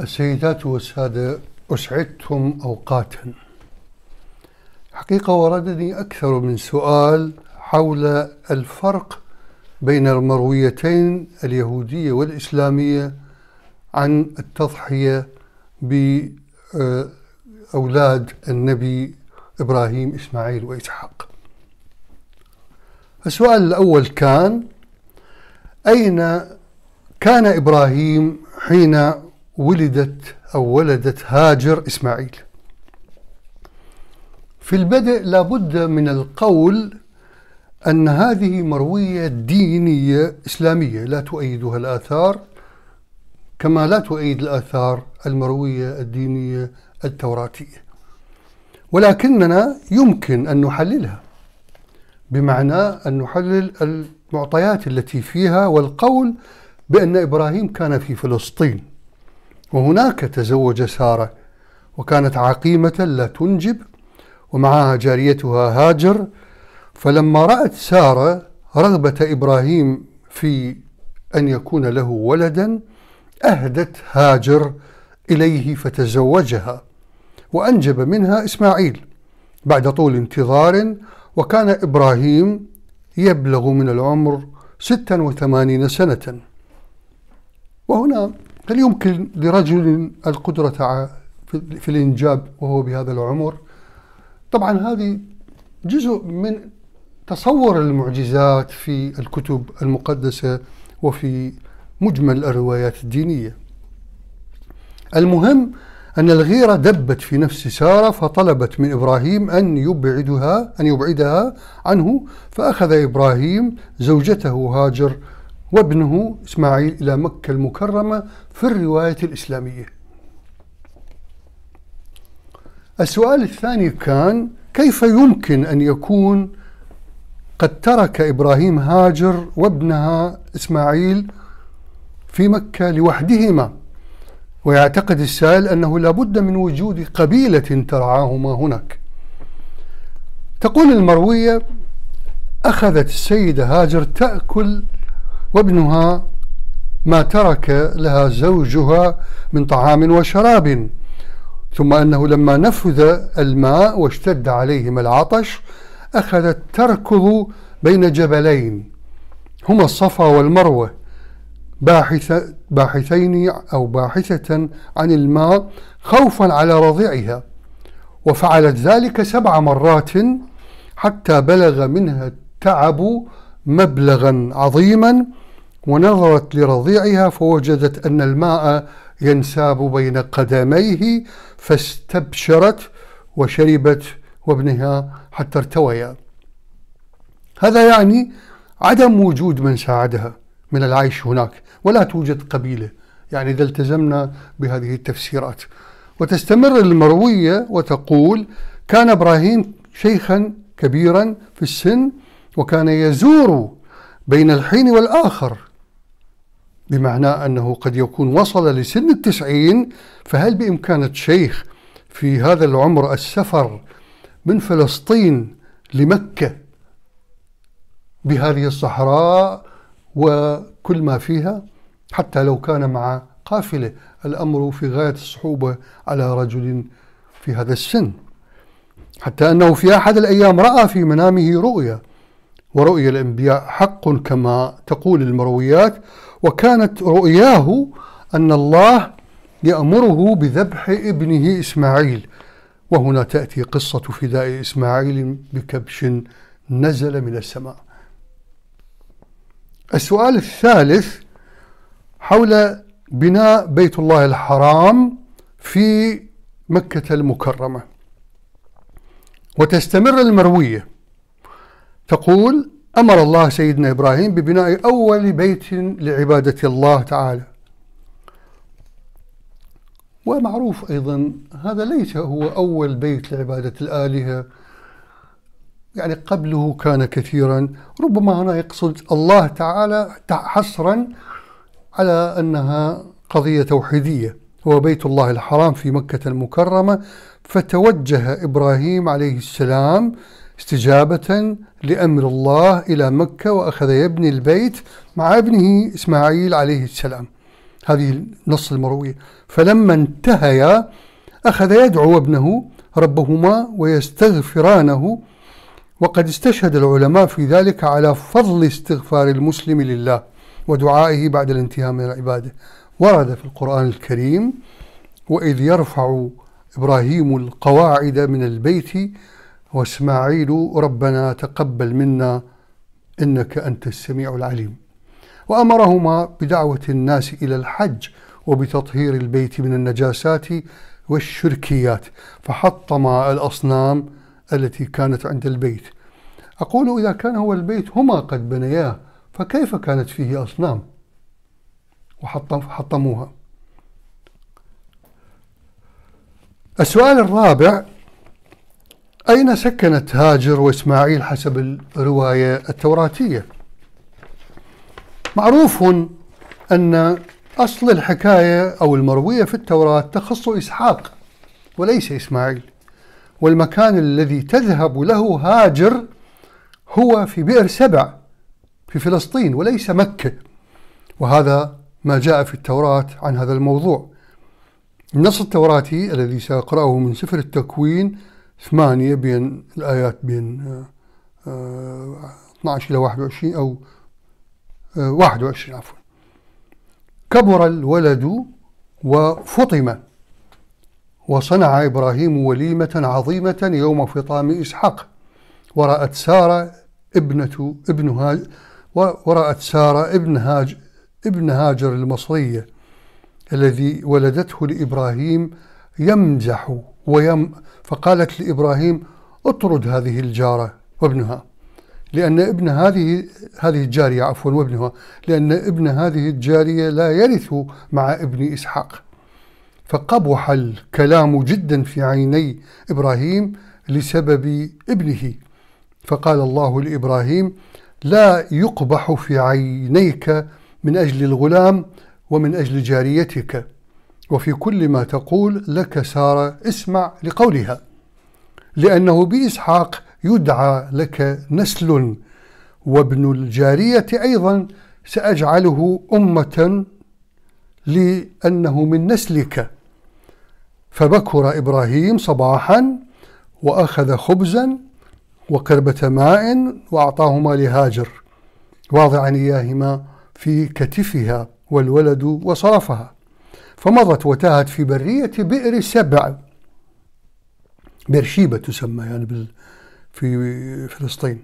السيدات والسادة أسعدتم أوقاتا حقيقة وردني أكثر من سؤال حول الفرق بين المرويتين اليهودية والإسلامية عن التضحية بأولاد آه، النبي إبراهيم إسماعيل وإسحاق السؤال الأول كان أين كان إبراهيم حين ولدت أو ولدت هاجر إسماعيل في البدء لابد من القول أن هذه مروية دينية إسلامية لا تؤيدها الآثار كما لا تؤيد الآثار المروية الدينية التوراتية ولكننا يمكن أن نحللها بمعنى أن نحلل المعطيات التي فيها والقول بأن إبراهيم كان في فلسطين وهناك تزوج سارة وكانت عقيمة لا تنجب ومعها جاريتها هاجر فلما رأت سارة رغبة إبراهيم في أن يكون له ولدا أهدت هاجر إليه فتزوجها وأنجب منها إسماعيل بعد طول انتظار وكان إبراهيم يبلغ من العمر ستا وثمانين سنة وهنا هل يمكن لرجل القدرة في الإنجاب وهو بهذا العمر طبعا هذه جزء من تصور المعجزات في الكتب المقدسة وفي مجمل الروايات الدينية المهم أن الغيرة دبت في نفس سارة فطلبت من إبراهيم أن يبعدها أن يبعدها عنه فأخذ إبراهيم زوجته هاجر وابنه إسماعيل إلى مكة المكرمة في الرواية الإسلامية السؤال الثاني كان كيف يمكن أن يكون قد ترك إبراهيم هاجر وابنها إسماعيل في مكة لوحدهما ويعتقد السائل أنه لابد من وجود قبيلة ترعاهما هناك تقول المروية أخذت السيدة هاجر تأكل وابنها ما ترك لها زوجها من طعام وشراب ثم انه لما نفذ الماء واشتد عليهم العطش اخذت تركض بين جبلين هما الصفا والمروه باحثة باحثين او باحثه عن الماء خوفا على رضيعها وفعلت ذلك سبع مرات حتى بلغ منها التعب مبلغا عظيما ونظرت لرضيعها فوجدت أن الماء ينساب بين قدميه فاستبشرت وشربت وابنها حتى ارتويا هذا يعني عدم وجود من ساعدها من العيش هناك ولا توجد قبيلة يعني إذا التزمنا بهذه التفسيرات وتستمر المروية وتقول كان إبراهيم شيخا كبيرا في السن وكان يزور بين الحين والآخر بمعنى أنه قد يكون وصل لسن التسعين فهل بإمكانة شيخ في هذا العمر السفر من فلسطين لمكة بهذه الصحراء وكل ما فيها حتى لو كان مع قافلة الأمر في غاية الصعوبة على رجل في هذا السن حتى أنه في أحد الأيام رأى في منامه رؤيا ورؤيا الأنبياء حق كما تقول المرويات وكانت رؤياه أن الله يأمره بذبح ابنه إسماعيل وهنا تأتي قصة فداء إسماعيل بكبش نزل من السماء السؤال الثالث حول بناء بيت الله الحرام في مكة المكرمة وتستمر المرويه تقول أمر الله سيدنا إبراهيم ببناء أول بيت لعبادة الله تعالى ومعروف أيضا هذا ليس هو أول بيت لعبادة الآلهة يعني قبله كان كثيرا ربما هنا يقصد الله تعالى حصرا على أنها قضية توحيدية هو بيت الله الحرام في مكة المكرمة فتوجه إبراهيم عليه السلام استجابة لأمر الله إلى مكة وأخذ يبني البيت مع ابنه إسماعيل عليه السلام هذه النص المروية فلما انتهيا أخذ يدعو ابنه ربهما ويستغفرانه وقد استشهد العلماء في ذلك على فضل استغفار المسلم لله ودعائه بعد الانتهاء من العبادة ورد في القرآن الكريم وإذ يرفع إبراهيم القواعد من البيت واسماعيل ربنا تقبل منا إنك أنت السميع العليم وأمرهما بدعوة الناس إلى الحج وبتطهير البيت من النجاسات والشركيات فحطم الأصنام التي كانت عند البيت أقول إذا كان هو البيت هما قد بنياه فكيف كانت فيه أصنام وحطم حطموها السؤال الرابع أين سكنت هاجر وإسماعيل حسب الرواية التوراتية؟ معروف أن أصل الحكاية أو المروية في التوراة تخص إسحاق وليس إسماعيل والمكان الذي تذهب له هاجر هو في بئر سبع في فلسطين وليس مكة وهذا ما جاء في التوراة عن هذا الموضوع النص التوراتي الذي سأقرأه من سفر التكوين ثمانية بين الآيات بين 12 آه، آه، إلى 21 أو 21 آه، عفوا كبر الولد وفطم وصنع إبراهيم وليمة عظيمة يوم فطام إسحاق ورأت سارة ابنة ابنها ورأت سارة ابن هاج ابن هاجر المصرية الذي ولدته لإبراهيم يمزح ويم فقالت لإبراهيم اطرد هذه الجارة وابنها لأن ابن هذه هذه الجارية عفوا وابنها لأن ابن هذه الجارية لا يرث مع ابن إسحاق فقبح الكلام جدا في عيني إبراهيم لسبب ابنه فقال الله لإبراهيم لا يقبح في عينيك من أجل الغلام ومن أجل جاريتك وفي كل ما تقول لك سارة اسمع لقولها لأنه بإسحاق يدعى لك نسل وابن الجارية أيضا سأجعله أمة لأنه من نسلك فبكر إبراهيم صباحا وأخذ خبزا وقربة ماء وأعطاهما لهاجر واضعا إياهما في كتفها والولد وصرفها فمضت وتاهت في برية بئر سبع برشيبة تسمى يعني بال في فلسطين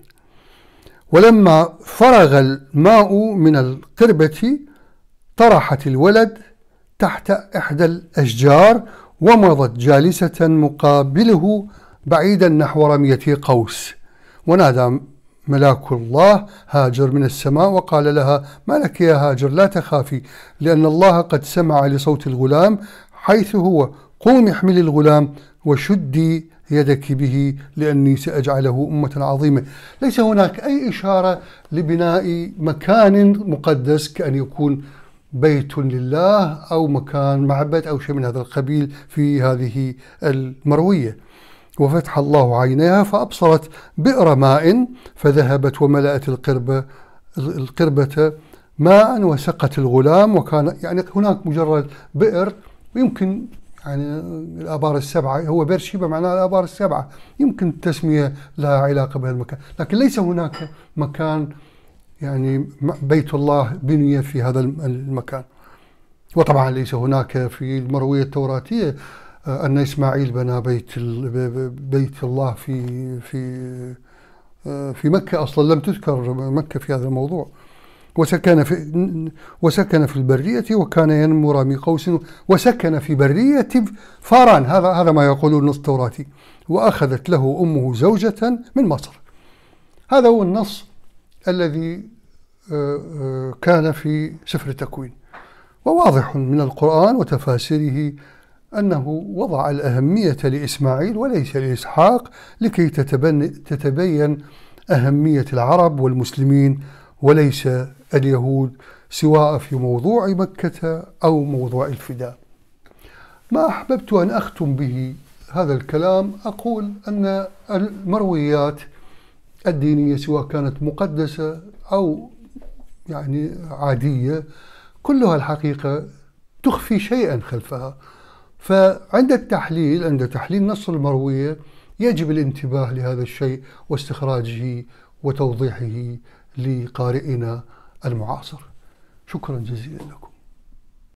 ولما فرغ الماء من القربة طرحت الولد تحت إحدى الأشجار ومضت جالسة مقابله بعيدا نحو رمية قوس ونادى ملاك الله هاجر من السماء وقال لها ما لك يا هاجر لا تخافي لأن الله قد سمع لصوت الغلام حيث هو قومي احملي الغلام وشدي يدك به لأني سأجعله أمة عظيمة ليس هناك أي إشارة لبناء مكان مقدس كأن يكون بيت لله أو مكان معبد أو شيء من هذا القبيل في هذه المروية وفتح الله عينيها فأبصرت بئر ماء فذهبت وملأت القربة القربة ماء وسقت الغلام وكان يعني هناك مجرد بئر ويمكن يعني الآبار السبعة هو بئر شيبة معناه الآبار السبعة يمكن التسمية لها علاقة بهالمكان لكن ليس هناك مكان يعني بيت الله بني في هذا المكان وطبعا ليس هناك في المروية التوراتية أن إسماعيل بنى بيت بيت الله في في آه، في مكة أصلا لم تذكر مكة في هذا الموضوع وسكن في وسكن في البرية وكان ينمو رامي قوس وسكن في برية فاران هذا هذا ما يقوله النص التوراتي وأخذت له أمه زوجة من مصر هذا هو النص الذي آه، آه، كان في سفر التكوين وواضح من القرآن وتفاسيره أنه وضع الأهمية لإسماعيل وليس لإسحاق لكي تتبين أهمية العرب والمسلمين وليس اليهود سواء في موضوع مكة أو موضوع الفداء ما أحببت أن أختم به هذا الكلام أقول أن المرويات الدينية سواء كانت مقدسة أو يعني عادية كلها الحقيقة تخفي شيئا خلفها فعند التحليل عند تحليل نص المروية يجب الانتباه لهذا الشيء واستخراجه وتوضيحه لقارئنا المعاصر شكرا جزيلا لكم